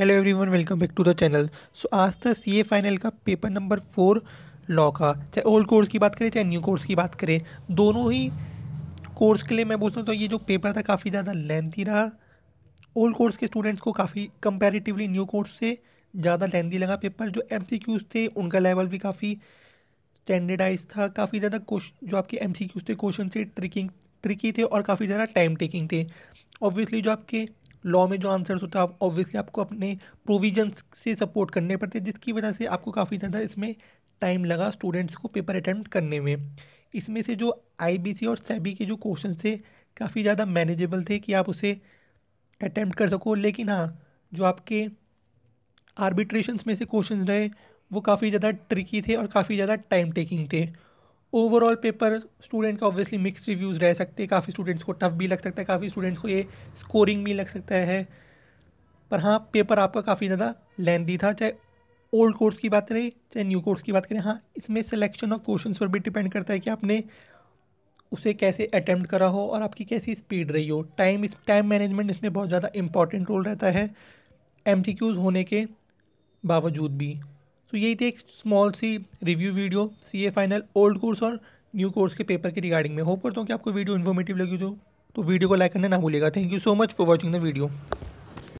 hello everyone welcome back to the channel so आज था A final का paper number four law का चाहे ओल्ड कोर्स की बात करें चाहे न्यू कोर्स की बात करें दोनों ही कोर्स के लिए मैं बोलता हूँ तो ये जो पेपर था काफ़ी ज़्यादा लेंथी रहा ओल्ड कोर्स के स्टूडेंट्स को काफ़ी कंपेरेटिवली न्यू कोर्स से ज़्यादा लेंथी लगा पेपर जो एम थे उनका लेवल भी काफ़ी स्टैंडर्डाइज था काफ़ी ज़्यादा जो आपके एम थे क्वेश्चन से ट्रिकिंग ट्रिकी थे और काफ़ी ज़्यादा टाइम टेकिंग थे ऑब्वियसली जो आपके लॉ में जो आंसर्स होता है ऑब्वियसली आपको अपने प्रोविजन से सपोर्ट करने पड़ते हैं जिसकी वजह से आपको काफ़ी ज़्यादा इसमें टाइम लगा स्टूडेंट्स को पेपर अटैम्प्ट करने में इसमें से जो आई और सेबी e के जो क्वेश्चन थे काफ़ी ज़्यादा मैनेजेबल थे कि आप उसे अटैम्प्ट कर सको लेकिन हाँ जो आपके आर्बिट्रेशन में से क्वेश्चन रहे वो काफ़ी ज़्यादा ट्रिकी थे और काफ़ी ज़्यादा टाइम टेकिंग थे ओवरऑल पेपर स्टूडेंट का ऑब्वियसली मिक्स रिव्यूज़ रह सकते हैं काफ़ी स्टूडेंट्स को टफ भी लग सकता है काफ़ी स्टूडेंट्स को ये स्कोरिंग भी लग सकता है पर हाँ पेपर आपका काफ़ी ज़्यादा लेंदी था चाहे ओल्ड कोर्स की बात करें चाहे न्यू कोर्स की बात करें हाँ इसमें सिलेक्शन ऑफ क्वेश्चन पर भी डिपेंड करता है कि आपने उसे कैसे अटैम्प्ट करा हो और आपकी कैसी स्पीड रही हो टाइम इस टाइम मैनेजमेंट इसमें बहुत ज़्यादा इंपॉर्टेंट रोल रहता है एम होने के बावजूद भी सो तो यही थी एक स्मॉल सी review video C A final old course और न्यू कोर्स के पेपर के रिगार्डिंग में होप करता हूँ कि आपको वीडियो इन्फॉर्मेटिव लगी जो तो वीडियो को लाइक करना ना भूलेगा thank you so much for watching the video